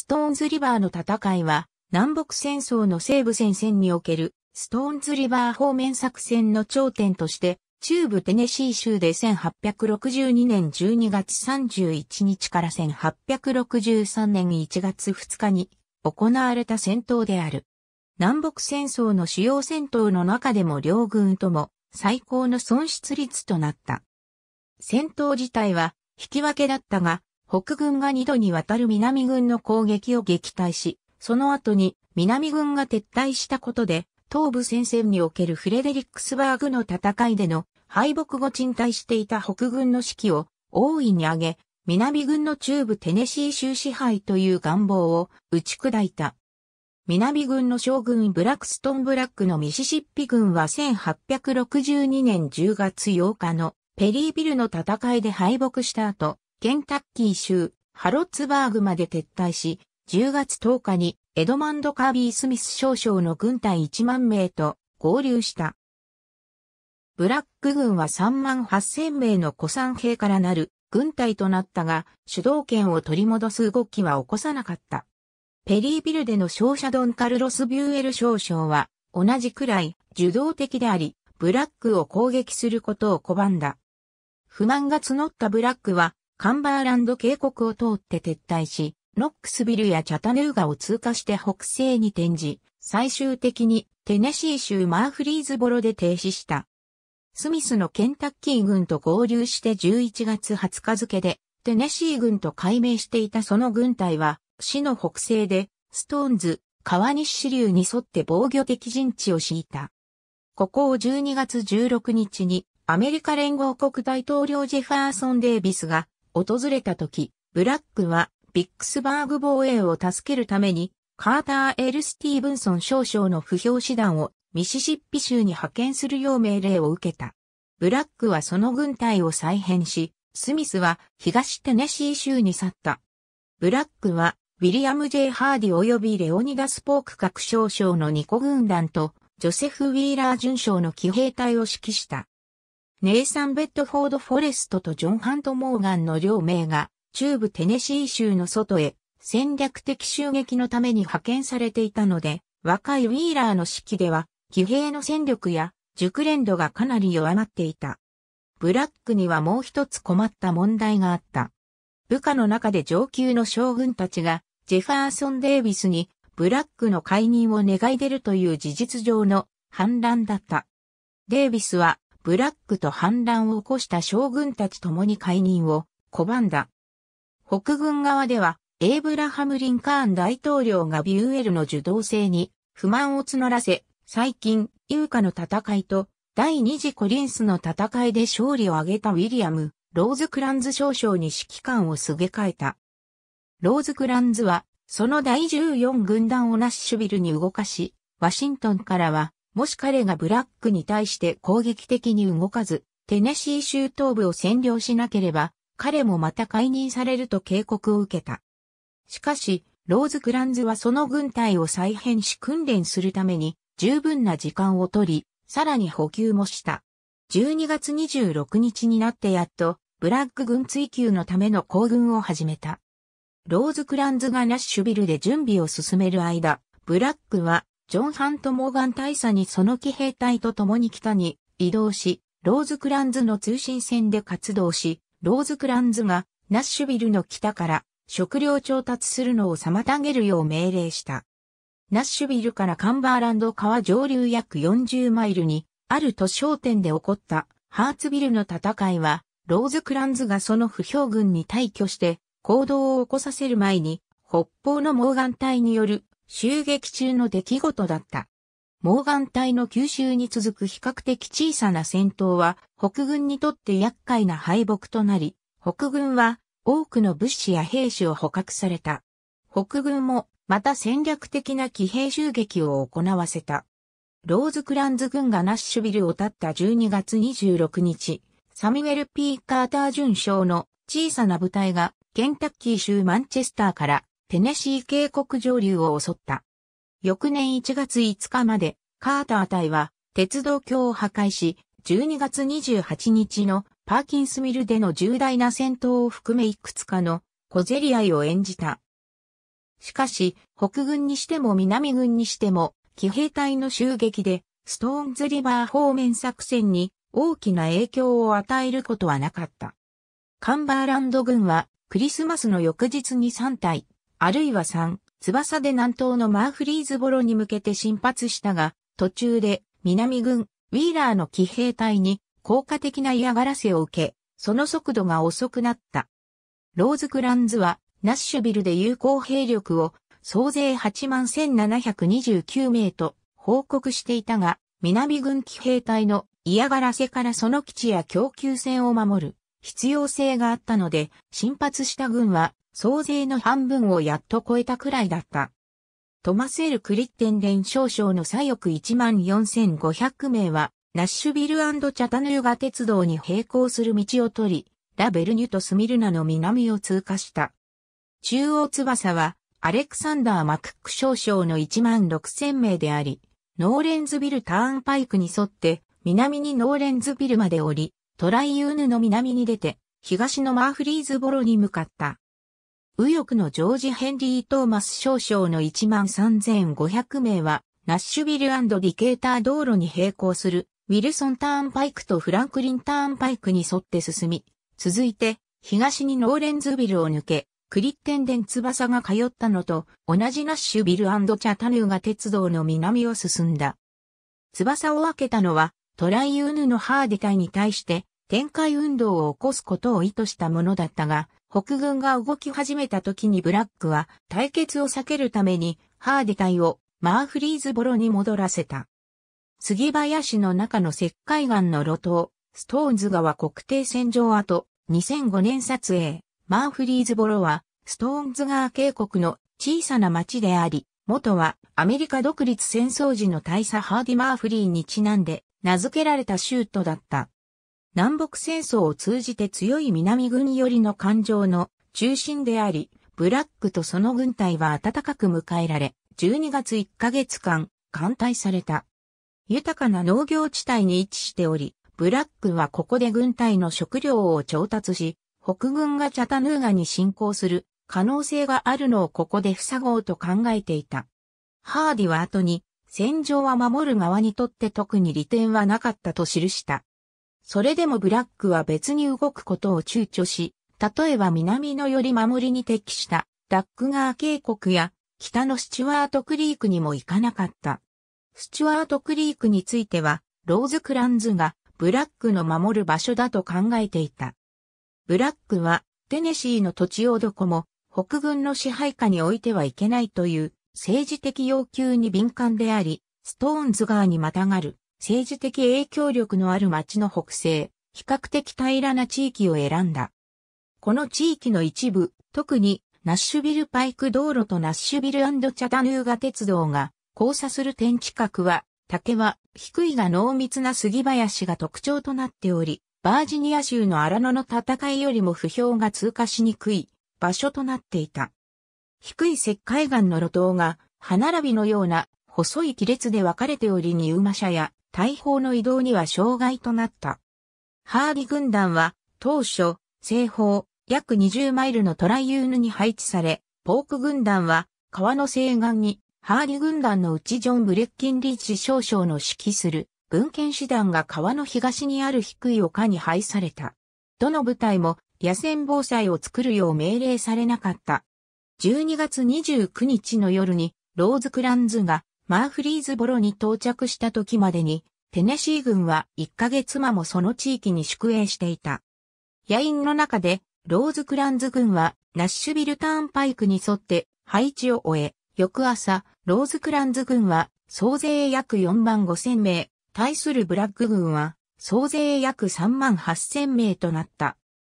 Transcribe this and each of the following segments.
ストーンズリバーの戦いは、南北戦争の西部戦線における、ストーンズリバー方面作戦の頂点として、中部テネシー州で1862年12月31日から1863年1月2日に行われた戦闘である。南北戦争の主要戦闘の中でも両軍とも最高の損失率となった。戦闘自体は引き分けだったが、北軍が二度にわたる南軍の攻撃を撃退し、その後に南軍が撤退したことで、東部戦線におけるフレデリックスバーグの戦いでの敗北後沈退していた北軍の士気を大いに上げ、南軍の中部テネシー州支配という願望を打ち砕いた。南軍の将軍ブラックストン・ブラックのミシシッピ軍は1862年10月8日のペリービルの戦いで敗北した後、ケンタッキー州、ハロッツバーグまで撤退し、10月10日にエドマンド・カービー・スミス少将の軍隊1万名と合流した。ブラック軍は3万8000名の古参兵からなる軍隊となったが、主導権を取り戻す動きは起こさなかった。ペリービルでの勝者ドン・カルロス・ビューエル少将は、同じくらい受動的であり、ブラックを攻撃することを拒んだ。不満が募ったブラックは、カンバーランド渓谷を通って撤退し、ノックスビルやチャタヌーガを通過して北西に転じ、最終的にテネシー州マーフリーズボロで停止した。スミスのケンタッキー軍と合流して11月20日付で、テネシー軍と改名していたその軍隊は、市の北西で、ストーンズ、川西支流に沿って防御的陣地を敷いた。ここを12月16日に、アメリカ連合国大統領ジェファーソン・デイビスが、訪れた時、ブラックはビックスバーグ防衛を助けるために、カーター・エル・スティーブンソン少将の不評師団をミシシッピ州に派遣するよう命令を受けた。ブラックはその軍隊を再編し、スミスは東テネシー州に去った。ブラックはウィリアム・ジェイハーディ及びレオニダス・ポーク各少将の二個軍団と、ジョセフ・ウィーラー巡将の騎兵隊を指揮した。ネイサン・ベッドフォード・フォレストとジョン・ハント・モーガンの両名が、中部テネシー州の外へ、戦略的襲撃のために派遣されていたので、若いウィーラーの指揮では、騎兵の戦力や熟練度がかなり弱まっていた。ブラックにはもう一つ困った問題があった。部下の中で上級の将軍たちが、ジェファーソン・デイビスに、ブラックの解任を願い出るという事実上の反乱だった。デイビスはブラックと反乱を起こした将軍たち共に解任を拒んだ。北軍側では、エイブラハム・リンカーン大統領がビューエルの受動性に不満を募らせ、最近、ユーカの戦いと第二次コリンスの戦いで勝利を挙げたウィリアム、ローズ・クランズ少将に指揮官をすげ替えた。ローズ・クランズは、その第14軍団をナッシュビルに動かし、ワシントンからはもし彼がブラックに対して攻撃的に動かず、テネシー州東部を占領しなければ、彼もまた解任されると警告を受けた。しかし、ローズ・クランズはその軍隊を再編し訓練するために十分な時間を取り、さらに補給もした。12月26日になってやっと、ブラック軍追及のための行軍を始めた。ローズ・クランズがナッシュビルで準備を進める間、ブラックはジョン・ハント・モーガン大佐にその騎兵隊と共に北に移動し、ローズクランズの通信線で活動し、ローズクランズがナッシュビルの北から食料調達するのを妨げるよう命令した。ナッシュビルからカンバーランド川上流約40マイルにある都市商店で起こったハーツビルの戦いは、ローズクランズがその不評軍に退去して行動を起こさせる前に、北方のモーガン隊による襲撃中の出来事だった。モーガン隊の吸収に続く比較的小さな戦闘は北軍にとって厄介な敗北となり、北軍は多くの物資や兵士を捕獲された。北軍もまた戦略的な騎兵襲撃を行わせた。ローズクランズ軍がナッシュビルを立った12月26日、サミュエル・ピー・カーター巡将の小さな部隊がケンタッキー州マンチェスターからテネシー渓谷上流を襲った。翌年1月5日まで、カーター隊は鉄道橋を破壊し、12月28日のパーキンスミルでの重大な戦闘を含めいくつかの小競り合いを演じた。しかし、北軍にしても南軍にしても、騎兵隊の襲撃で、ストーンズリバー方面作戦に大きな影響を与えることはなかった。カンバーランド軍は、クリスマスの翌日に3隊、あるいは3、翼で南東のマーフリーズボロに向けて進発したが、途中で南軍、ウィーラーの騎兵隊に効果的な嫌がらせを受け、その速度が遅くなった。ローズクランズは、ナッシュビルで有効兵力を総勢8万1729名と報告していたが、南軍騎兵隊の嫌がらせからその基地や供給線を守る必要性があったので、進発した軍は総勢の半分をやっと超えたくらいだった。トマス・エル・クリッテンン少将の左翼14,500名は、ナッシュビルチャタヌーガ鉄道に並行する道を取り、ラ・ベルニュとスミルナの南を通過した。中央翼は、アレクサンダー・マクック少将の16,000名であり、ノーレンズビルターンパイクに沿って、南にノーレンズビルまで降り、トライユーヌの南に出て、東のマーフリーズボロに向かった。右翼のジョージ・ヘンリー・トーマス少将の13,500名は、ナッシュビルディケーター道路に並行する、ウィルソンターンパイクとフランクリンターンパイクに沿って進み、続いて、東にノーレンズビルを抜け、クリッテンデン翼が通ったのと、同じナッシュビルチャタヌーが鉄道の南を進んだ。翼を分けたのは、トライウヌのハーディ隊に対して、展開運動を起こすことを意図したものだったが、北軍が動き始めた時にブラックは対決を避けるためにハーデ隊をマーフリーズボロに戻らせた。杉林の中の石灰岩の路頭、ストーンズ川国定戦場跡、2005年撮影、マーフリーズボロは、ストーンズ川渓谷の小さな町であり、元はアメリカ独立戦争時の大佐ハーディ・マーフリーにちなんで名付けられた州都だった。南北戦争を通じて強い南軍寄りの感情の中心であり、ブラックとその軍隊は温かく迎えられ、12月1ヶ月間、艦隊された。豊かな農業地帯に位置しており、ブラックはここで軍隊の食料を調達し、北軍がチャタヌーガに侵攻する可能性があるのをここで塞ごうと考えていた。ハーディは後に、戦場は守る側にとって特に利点はなかったと記した。それでもブラックは別に動くことを躊躇し、例えば南のより守りに適したダックガー渓谷や北のスチュワートクリークにも行かなかった。スチュワートクリークについては、ローズクランズがブラックの守る場所だと考えていた。ブラックはテネシーの土地をどこも北軍の支配下に置いてはいけないという政治的要求に敏感であり、ストーンズ側にまたがる政治的影響力のある町の北西、比較的平らな地域を選んだ。この地域の一部、特にナッシュビルパイク道路とナッシュビルチャタヌーガ鉄道が交差する天近くは、竹は低いが濃密な杉林が特徴となっており、バージニア州の荒野の戦いよりも不評が通過しにくい場所となっていた。低い石灰岩の路頭が歯並びのような細い亀裂で分かれておりに馬車や大砲の移動には障害となった。ハーリ軍団は当初、西方約20マイルのトライユーヌに配置され、ポーク軍団は川の西岸にハーリ軍団のうちジョン・ブレッキンリーチ少将の指揮する文献師団が川の東にある低い丘に配された。どの部隊も野戦防災を作るよう命令されなかった。12月29日の夜にローズクランズがマーフリーズボロに到着した時までに、テネシー軍は1ヶ月間もその地域に宿営していた。野員の中で、ローズクランズ軍はナッシュビルターンパイクに沿って配置を終え、翌朝、ローズクランズ軍は総勢約4万5千名、対するブラック軍は総勢約3万8千名となった。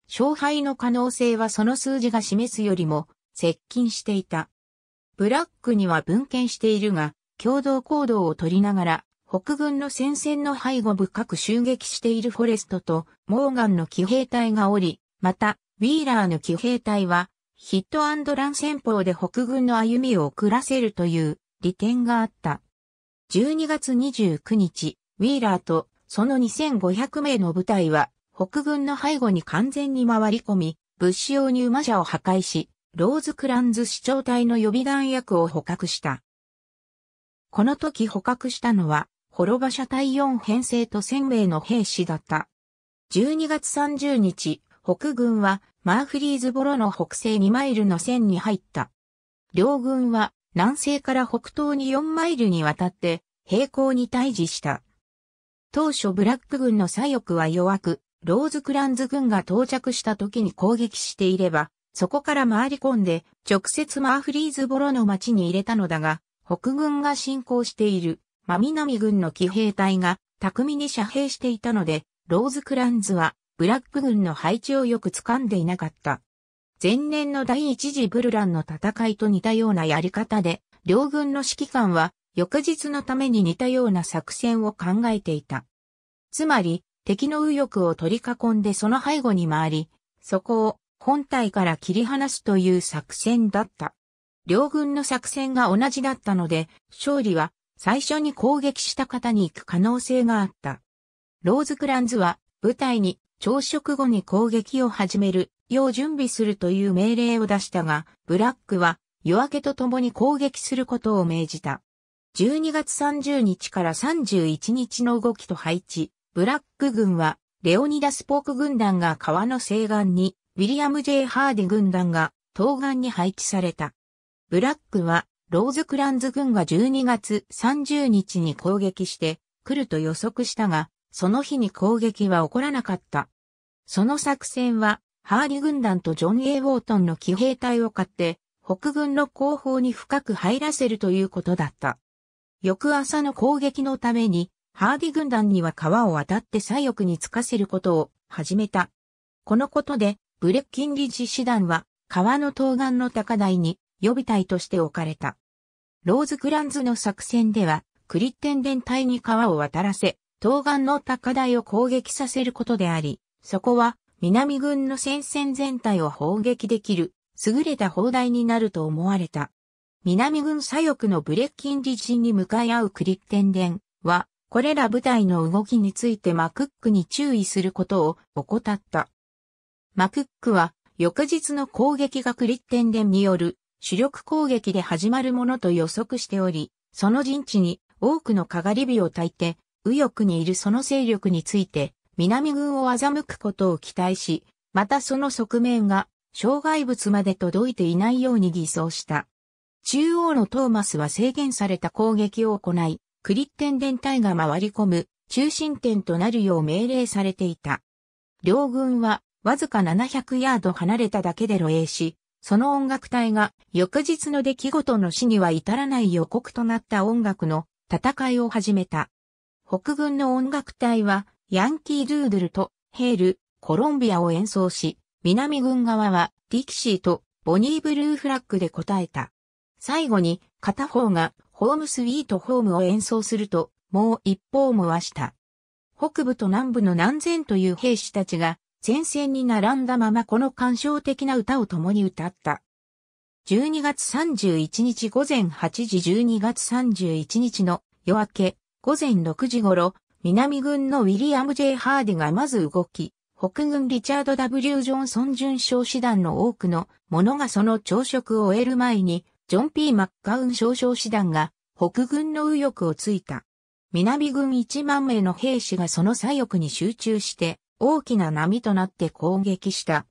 勝敗の可能性はその数字が示すよりも接近していた。ブラックには文献しているが、共同行動をとりながら、北軍の戦線の背後深く襲撃しているフォレストと、モーガンの騎兵隊がおり、また、ウィーラーの騎兵隊は、ヒットラン戦法で北軍の歩みを遅らせるという利点があった。12月29日、ウィーラーとその2500名の部隊は北軍の背後に完全に回り込み、物資用に馬車を破壊し、ローズクランズ市長隊の予備弾薬を捕獲した。この時捕獲したのは、滅場ャ隊4編成と1000名の兵士だった。12月30日、北軍はマーフリーズボロの北西2マイルの線に入った。両軍は南西から北東に4マイルにわたって平行に対峙した。当初ブラック軍の左翼は弱く、ローズクランズ軍が到着した時に攻撃していれば、そこから回り込んで直接マーフリーズボロの町に入れたのだが、北軍が進行している真南軍の騎兵隊が巧みに遮蔽していたので、ローズクランズはブラック軍の配置をよく掴んでいなかった。前年の第一次ブルランの戦いと似たようなやり方で、両軍の指揮官は翌日のために似たような作戦を考えていた。つまり、敵の右翼を取り囲んでその背後に回り、そこを本体から切り離すという作戦だった。両軍の作戦が同じだったので、勝利は最初に攻撃した方に行く可能性があった。ローズクランズは部隊に朝食後に攻撃を始めるよう準備するという命令を出したが、ブラックは夜明けとともに攻撃することを命じた。12月30日から31日の動きと配置、ブラック軍はレオニダスポーク軍団が川の西岸に、ウィリアム・ J・ ハーデ軍団が東岸に配置された。ブラックは、ローズクランズ軍が12月30日に攻撃して来ると予測したが、その日に攻撃は起こらなかった。その作戦は、ハーリ軍団とジョン・エイ・ウォートンの騎兵隊を買って、北軍の後方に深く入らせるということだった。翌朝の攻撃のために、ハーディ軍団には川を渡って左翼につかせることを始めた。このことで、ブレッキン理事師団は川の東岸の高台に予備隊として置かれた。ローズクランズの作戦では、クリッテン連隊に川を渡らせ、東岸の高台を攻撃させることであり、そこは南軍の戦線全体を砲撃できる、優れた砲台になると思われた。南軍左翼のブレッキン理人に向かい合うクリッテン連は、これら部隊の動きについてマクックに注意することを怠った。マクックは、翌日の攻撃がクリッテン連による主力攻撃で始まるものと予測しており、その陣地に多くのかがり火を焚いて、右翼にいるその勢力について、南軍を欺くことを期待し、またその側面が障害物まで届いていないように偽装した。中央のトーマスは制限された攻撃を行い、クリッテン連隊が回り込む中心点となるよう命令されていた。両軍はわずか700ヤード離れただけで露営し、その音楽隊が翌日の出来事の死には至らない予告となった音楽の戦いを始めた。北軍の音楽隊はヤンキードゥードルとヘール、コロンビアを演奏し、南軍側はディキシーとボニーブルーフラッグで答えた。最後に片方がホームスイートホームを演奏すると、もう一方もわした。北部と南部の南前という兵士たちが前線に並んだままこの感傷的な歌を共に歌った。12月31日午前8時12月31日の夜明け午前6時頃、南軍のウィリアム・ J・ ハーディがまず動き、北軍リチャード・ W・ ジョンソン巡将師団の多くの者がその朝食を終える前に、ジョン・ P・ マッカウン少将師団が北軍の右翼をついた。南軍1万名の兵士がその左翼に集中して、大きな波となって攻撃した。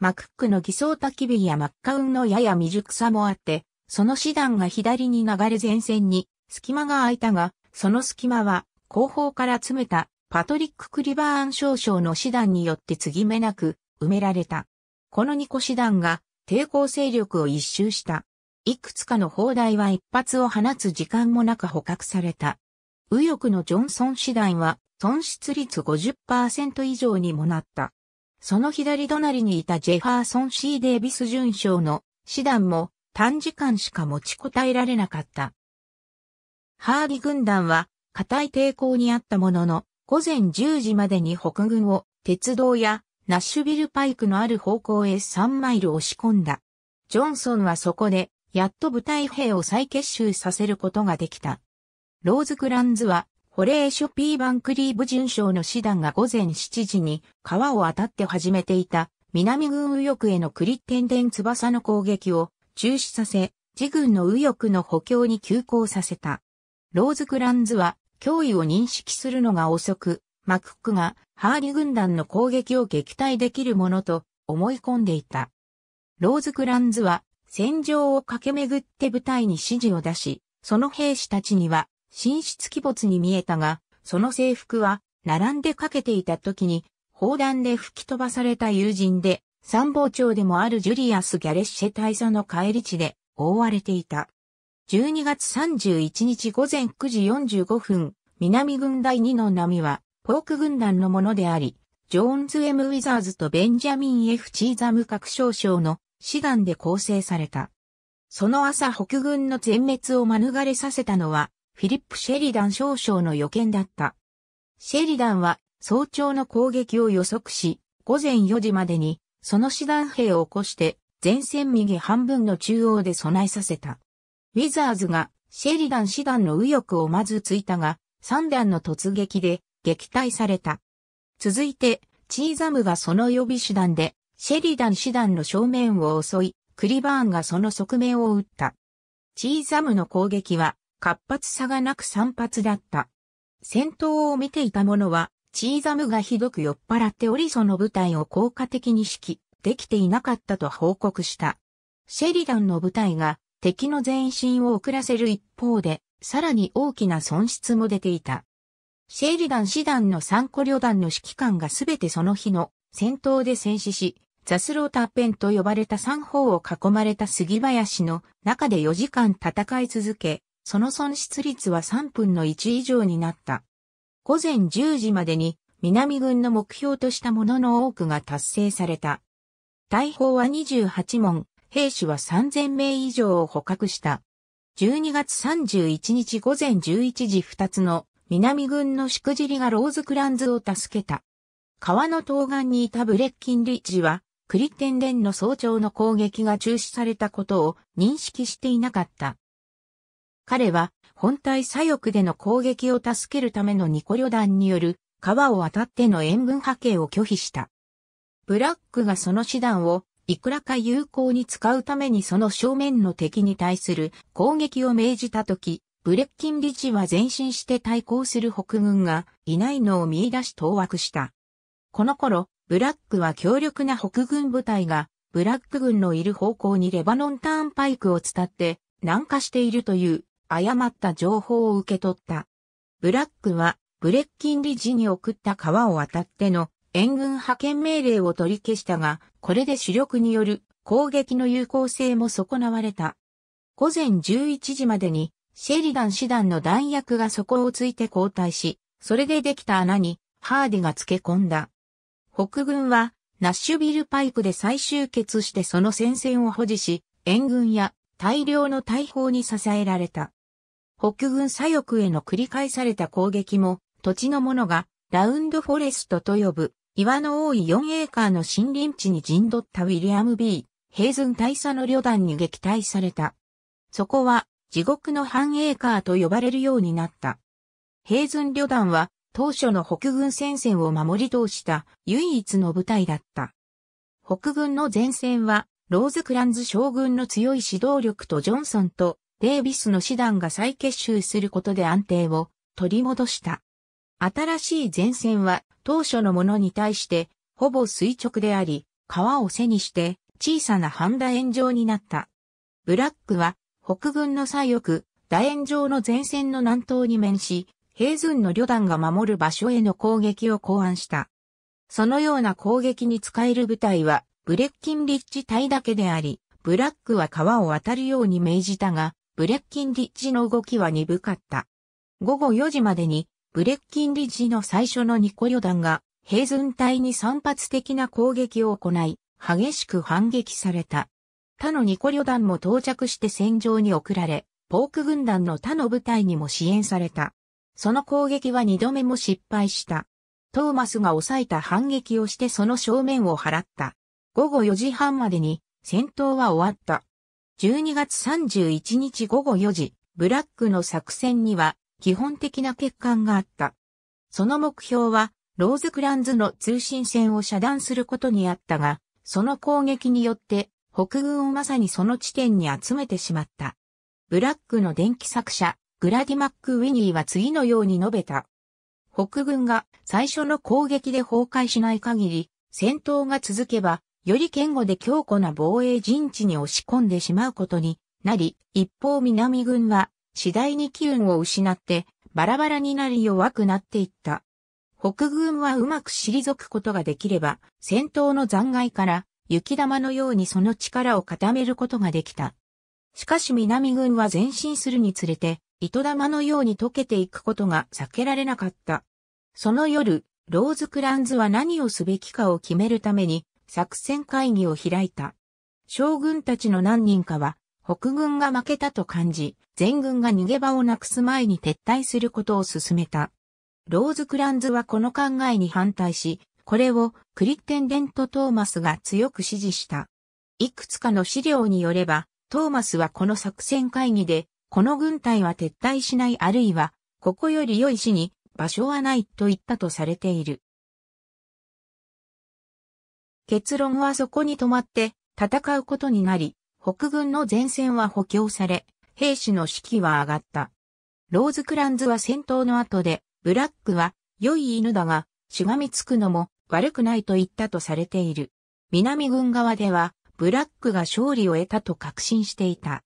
マクックの偽装焚き火やマッカウンのやや未熟さもあって、その師団が左に流れ前線に隙間が空いたが、その隙間は後方から詰めたパトリック・クリバーン少将の師団によって継ぎ目なく埋められた。この二個師団が抵抗勢力を一周した。いくつかの砲台は一発を放つ時間もなく捕獲された。右翼のジョンソン師団は損失率50%以上にもなった。その左隣にいたジェファーソン・シー・デイビス准将の師団も短時間しか持ちこたえられなかった。ハーギ軍団は固い抵抗にあったものの、午前10時までに北軍を鉄道やナッシュビルパイクのある方向へ3マイル押し込んだ。ジョンソンはそこで、やっと部隊兵を再結集させることができた。ローズ・クランズはホレーショ・ピー・バンクリーブ巡将の師団が午前7時に川を渡って始めていた南軍右翼へのクリッテンデン翼の攻撃を中止させ、自軍の右翼の補強に急行させた。ローズクランズは脅威を認識するのが遅く、マクックがハーリ軍団の攻撃を撃退できるものと思い込んでいた。ローズクランズは戦場を駆け巡って部隊に指示を出し、その兵士たちには神出鬼没に見えたが、その制服は、並んでかけていた時に、砲弾で吹き飛ばされた友人で、参謀長でもあるジュリアス・ギャレッシェ大佐の帰り地で覆われていた。12月31日午前9時45分、南軍第2の波は、ポーク軍団のものであり、ジョーンズ・エム・ウィザーズとベンジャミン・ F・ チーザム各少将の師団で構成された。その朝北軍の全滅を免れさせたのは、フィリップ・シェリダン少将の予見だった。シェリダンは早朝の攻撃を予測し、午前4時までに、その師団兵を起こして、前線右半分の中央で備えさせた。ウィザーズがシェリダン師団の右翼をまずついたが、三段の突撃で撃退された。続いて、チーザムがその予備手段で、シェリダン師団の正面を襲い、クリバーンがその側面を撃った。チーザムの攻撃は、活発さがなく散髪だった。戦闘を見ていた者は、チーザムがひどく酔っ払っておりその部隊を効果的に指揮、できていなかったと報告した。シェリダンの部隊が敵の前進を遅らせる一方で、さらに大きな損失も出ていた。シェリダン師団の三個旅団の指揮官がすべてその日の戦闘で戦死し、ザスロータペンと呼ばれた三方を囲まれた杉林の中で4時間戦い続け、その損失率は3分の1以上になった。午前10時までに南軍の目標としたものの多くが達成された。大砲は28門、兵士は3000名以上を捕獲した。12月31日午前11時2つの南軍のしくじりがローズクランズを助けた。川の東岸にいたブレッキンリッジは、クリテンレンの早朝の攻撃が中止されたことを認識していなかった。彼は本体左翼での攻撃を助けるためのニコ旅団による川を渡っての援軍派遣を拒否した。ブラックがその手段をいくらか有効に使うためにその正面の敵に対する攻撃を命じたとき、ブレッキン理事は前進して対抗する北軍がいないのを見出し当惑した。この頃、ブラックは強力な北軍部隊がブラック軍のいる方向にレバノンターンパイクを伝って南下しているという誤った情報を受け取った。ブラックは、ブレッキン理事に送った川を渡っての援軍派遣命令を取り消したが、これで主力による攻撃の有効性も損なわれた。午前11時までに、シェリダン師団の弾薬が底をついて交代し、それでできた穴に、ハーディが付け込んだ。北軍は、ナッシュビルパイプで再集結してその戦線を保持し、援軍や大量の大砲に支えられた。北軍左翼への繰り返された攻撃も、土地の者がラウンドフォレストと呼ぶ、岩の多い4エーカーの森林地に陣取ったウィリアム・ B・ ヘイズン大佐の旅団に撃退された。そこは地獄の半エーカーと呼ばれるようになった。ヘイズン旅団は当初の北軍戦線を守り通した唯一の部隊だった。北軍の前線はローズクランズ将軍の強い指導力とジョンソンとデービスの師団が再結集することで安定を取り戻した。新しい前線は当初のものに対してほぼ垂直であり、川を背にして小さな半楕円状になった。ブラックは北軍の左翼、楕円状の前線の南東に面し、平準の旅団が守る場所への攻撃を考案した。そのような攻撃に使える部隊は、ブレッキンリッチ隊だけであり、ブラックは川を渡るように命じたが、ブレッキンリッジの動きは鈍かった。午後4時までに、ブレッキンリッジの最初の2個旅団が、平ン隊に散発的な攻撃を行い、激しく反撃された。他の2個旅団も到着して戦場に送られ、ポーク軍団の他の部隊にも支援された。その攻撃は2度目も失敗した。トーマスが抑えた反撃をしてその正面を払った。午後4時半までに戦闘は終わった。12月31日午後4時、ブラックの作戦には基本的な欠陥があった。その目標は、ローズクランズの通信線を遮断することにあったが、その攻撃によって北軍をまさにその地点に集めてしまった。ブラックの電気作者、グラディマック・ウィニーは次のように述べた。北軍が最初の攻撃で崩壊しない限り、戦闘が続けばより堅固で強固な防衛陣地に押し込んでしまうことになり、一方南軍は次第に機運を失ってバラバラになり弱くなっていった。北軍はうまく退くことができれば、戦闘の残骸から雪玉のようにその力を固めることができた。しかし南軍は前進するにつれて、糸玉のように溶けていくことが避けられなかった。その夜、ローズクランズは何をすべきかを決めるために、作戦会議を開いた。将軍たちの何人かは、北軍が負けたと感じ、全軍が逃げ場をなくす前に撤退することを進めた。ローズクランズはこの考えに反対し、これをクリッテンデント・トーマスが強く支持した。いくつかの資料によれば、トーマスはこの作戦会議で、この軍隊は撤退しないあるいは、ここより良い市に場所はないと言ったとされている。結論はそこに止まって戦うことになり、北軍の前線は補強され、兵士の士気は上がった。ローズクランズは戦闘の後で、ブラックは良い犬だが、しがみつくのも悪くないと言ったとされている。南軍側では、ブラックが勝利を得たと確信していた。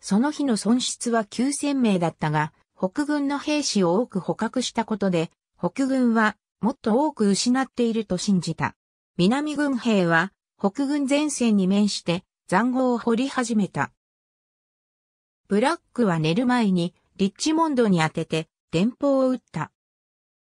その日の損失は9000名だったが、北軍の兵士を多く捕獲したことで、北軍はもっと多く失っていると信じた。南軍兵は北軍前線に面して残壕を掘り始めた。ブラックは寝る前にリッチモンドに当てて電報を打った。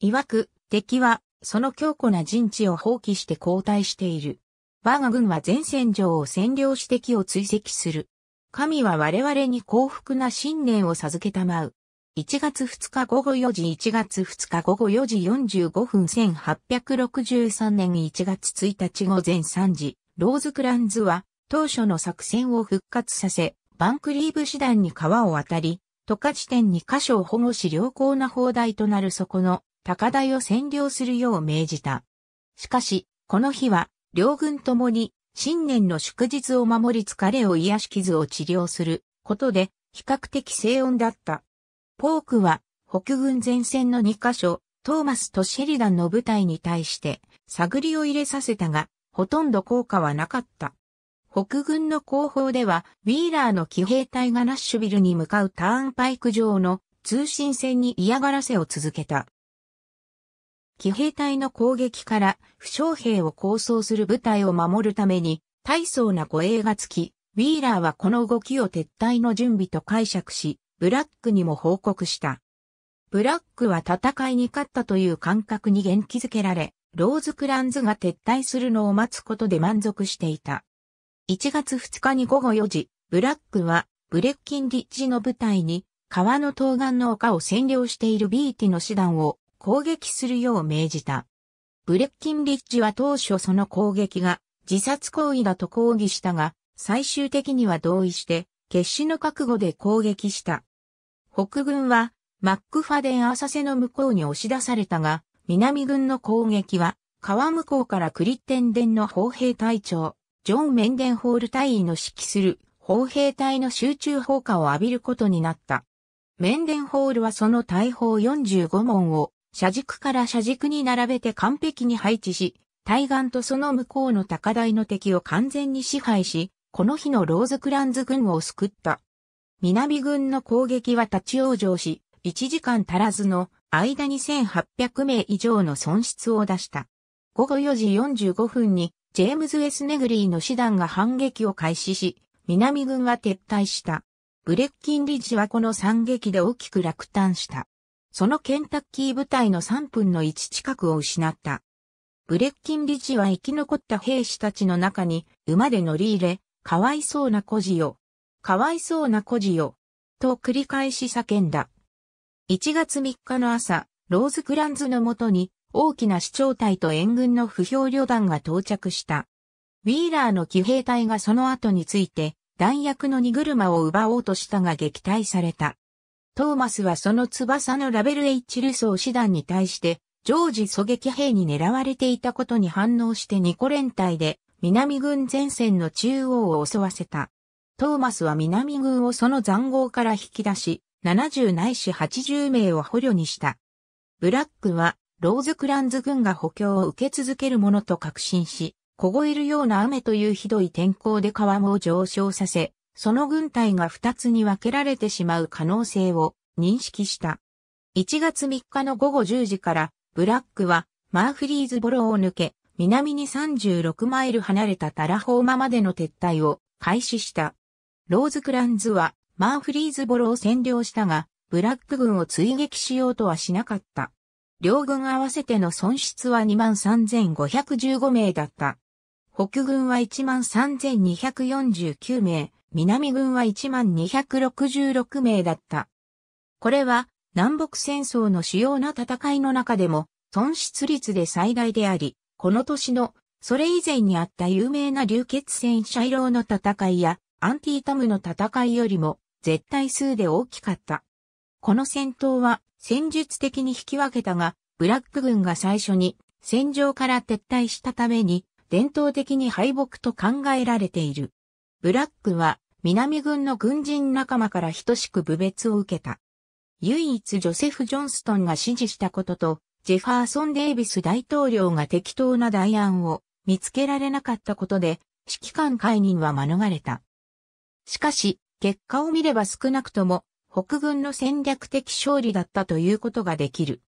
曰く敵はその強固な陣地を放棄して交代している。我が軍は前線上を占領して敵を追跡する。神は我々に幸福な信念を授けたまう。1月2日午後4時1月2日午後4時45分1863年1月1日午前3時、ローズクランズは当初の作戦を復活させ、バンクリーブ師団に川を渡り、渡河地点に箇所を保護し良好な砲台となるそこの高台を占領するよう命じた。しかし、この日は両軍ともに新年の祝日を守り疲れを癒し傷を治療することで比較的静穏だった。ポークは北軍前線の2カ所、トーマスとシェリダンの部隊に対して探りを入れさせたが、ほとんど効果はなかった。北軍の後方では、ウィーラーの騎兵隊がナッシュビルに向かうターンパイク上の通信線に嫌がらせを続けた。騎兵隊の攻撃から負傷兵を構想する部隊を守るために大層な護衛がつき、ウィーラーはこの動きを撤退の準備と解釈し、ブラックにも報告した。ブラックは戦いに勝ったという感覚に元気づけられ、ローズクランズが撤退するのを待つことで満足していた。1月2日に午後4時、ブラックはブレッキンリッジの部隊に川の東岸の丘を占領しているビーティの師団を攻撃するよう命じた。ブレッキンリッジは当初その攻撃が自殺行為だと抗議したが、最終的には同意して決死の覚悟で攻撃した。北軍は、マックファデン浅瀬の向こうに押し出されたが、南軍の攻撃は、川向こうからクリッテンデンの砲兵隊長、ジョン・メンデンホール隊員の指揮する砲兵隊の集中砲火を浴びることになった。メンデンホールはその大砲45門を車軸から車軸に並べて完璧に配置し、対岸とその向こうの高台の敵を完全に支配し、この日のローズクランズ軍を救った。南軍の攻撃は立ち往生し、1時間足らずの間に1800名以上の損失を出した。午後4時45分にジェームズ・エス・ネグリーの師団が反撃を開始し、南軍は撤退した。ブレッキンリッジはこの惨劇で大きく落胆した。そのケンタッキー部隊の3分の1近くを失った。ブレッキンリッジは生き残った兵士たちの中に馬で乗り入れ、かわいそうな孤児よ。かわいそうな孤児よ。と繰り返し叫んだ。1月3日の朝、ローズクランズのもとに大きな市長隊と援軍の不評旅団が到着した。ウィーラーの騎兵隊がその後について弾薬の荷車を奪おうとしたが撃退された。トーマスはその翼のラベル H ルソー師団に対して常時狙撃兵に狙われていたことに反応してニコ連隊で南軍前線の中央を襲わせた。トーマスは南軍をその残壕から引き出し、70ないし80名を捕虜にした。ブラックは、ローズクランズ軍が補強を受け続けるものと確信し、凍えるような雨というひどい天候で川も上昇させ、その軍隊が2つに分けられてしまう可能性を認識した。1月3日の午後10時から、ブラックはマーフリーズボロを抜け、南に36マイル離れたタラホーマまでの撤退を開始した。ローズクランズはマーフリーズボロを占領したが、ブラック軍を追撃しようとはしなかった。両軍合わせての損失は23,515名だった。北軍は13,249名、南軍は1266名だった。これは南北戦争の主要な戦いの中でも損失率で最大であり、この年の、それ以前にあった有名な流血戦シャイローの戦いや、アンティータムの戦いよりも、絶対数で大きかった。この戦闘は、戦術的に引き分けたが、ブラック軍が最初に、戦場から撤退したために、伝統的に敗北と考えられている。ブラックは、南軍の軍人仲間から等しく侮蔑を受けた。唯一ジョセフ・ジョンストンが支持したことと、ジェファーソン・デイビス大統領が適当な代案を見つけられなかったことで、指揮官解任は免れた。しかし、結果を見れば少なくとも、北軍の戦略的勝利だったということができる。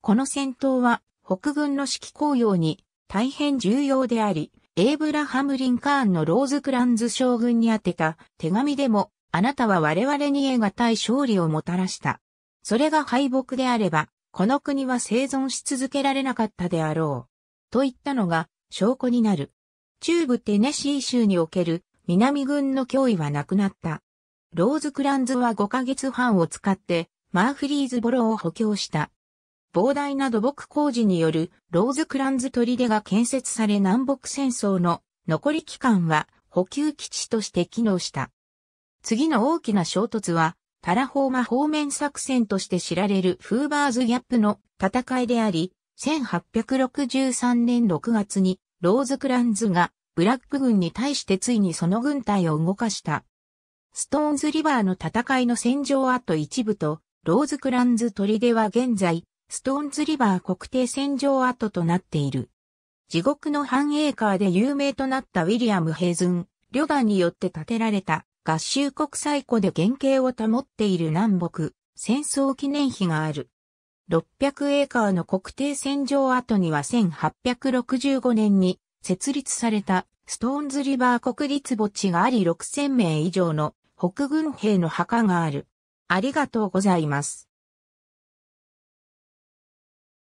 この戦闘は、北軍の指揮公用に大変重要であり、エイブラハム・リンカーンのローズクランズ将軍に宛てた手紙でも、あなたは我々に得難い勝利をもたらした。それが敗北であれば、この国は生存し続けられなかったであろう。といったのが証拠になる。中部テネシー州における南軍の脅威はなくなった。ローズクランズは5ヶ月半を使ってマーフリーズボロを補強した。膨大な土木工事によるローズクランズ砦が建設され南北戦争の残り期間は補給基地として機能した。次の大きな衝突はカラホーマ方面作戦として知られるフーバーズギャップの戦いであり、1863年6月にローズクランズがブラック軍に対してついにその軍隊を動かした。ストーンズリバーの戦いの戦場跡一部と、ローズクランズ砦は現在、ストーンズリバー国定戦場跡となっている。地獄の繁栄カーで有名となったウィリアム・ヘイズン、旅団によって建てられた合衆国最古で原型を保っている南北戦争記念碑がある。600エーカーの国定戦場跡には1865年に設立されたストーンズリバー国立墓地があり6000名以上の北軍兵の墓がある。ありがとうございます。